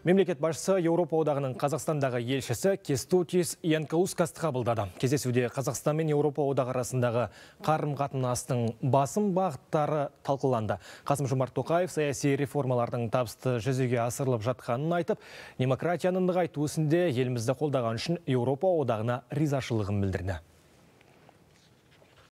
Мемлекет басшысы Еуропа одағының Қазақстандағы елшісі Кестутис Янкаускасты қабылдады. Кездесуде Қазақстан мен Еуропа одағы арасындағы қарым қатынастың басым бағыттары талқыланды. Қасым Жомарт Тоқаев саяси реформалардың табысты жүзеге асырылып жатқанын айтып, демократияны нығайту ісінде елімізді қолдаған үшін Еуропа одағына ризашылығын білдірді.